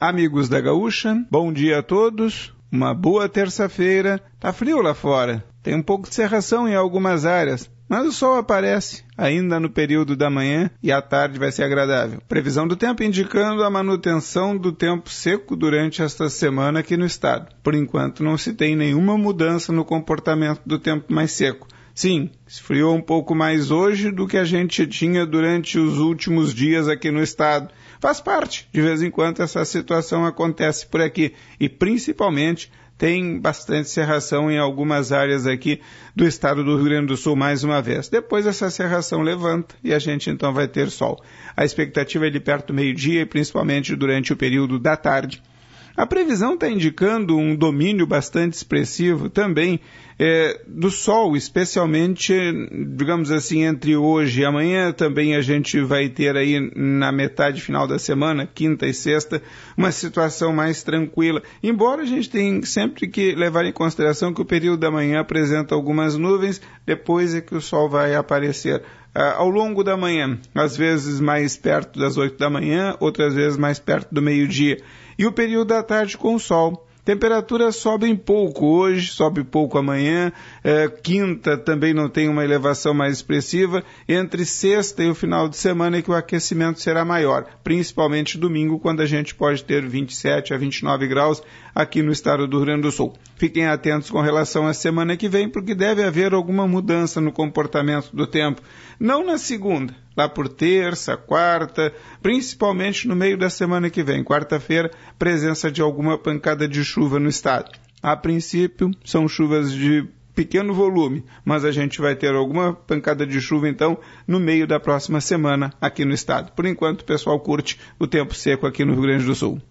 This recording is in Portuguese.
Amigos da Gaúcha, bom dia a todos. Uma boa terça-feira. Tá frio lá fora. Tem um pouco de cerração em algumas áreas, mas o sol aparece ainda no período da manhã e a tarde vai ser agradável. Previsão do tempo indicando a manutenção do tempo seco durante esta semana aqui no estado. Por enquanto não se tem nenhuma mudança no comportamento do tempo mais seco. Sim, esfriou um pouco mais hoje do que a gente tinha durante os últimos dias aqui no estado. Faz parte, de vez em quando essa situação acontece por aqui e principalmente tem bastante cerração em algumas áreas aqui do estado do Rio Grande do Sul mais uma vez. Depois essa cerração levanta e a gente então vai ter sol. A expectativa é de perto do meio-dia e principalmente durante o período da tarde. A previsão está indicando um domínio bastante expressivo também é, do sol, especialmente, digamos assim, entre hoje e amanhã. Também a gente vai ter aí na metade final da semana, quinta e sexta, uma situação mais tranquila. Embora a gente tenha sempre que levar em consideração que o período da manhã apresenta algumas nuvens, depois é que o sol vai aparecer. Ah, ao longo da manhã, às vezes mais perto das 8 da manhã, outras vezes mais perto do meio-dia, e o período da tarde com o sol. Temperaturas sobem pouco hoje, sobe pouco amanhã. É, quinta também não tem uma elevação mais expressiva. Entre sexta e o final de semana é que o aquecimento será maior, principalmente domingo, quando a gente pode ter 27 a 29 graus aqui no estado do Rio Grande do Sul. Fiquem atentos com relação à semana que vem, porque deve haver alguma mudança no comportamento do tempo. Não na segunda, lá por terça, quarta, principalmente no meio da semana que vem, quarta-feira, presença de alguma pancada de chuva no estado. A princípio, são chuvas de pequeno volume, mas a gente vai ter alguma pancada de chuva então no meio da próxima semana aqui no estado. Por enquanto, o pessoal curte o tempo seco aqui no Rio Grande do Sul.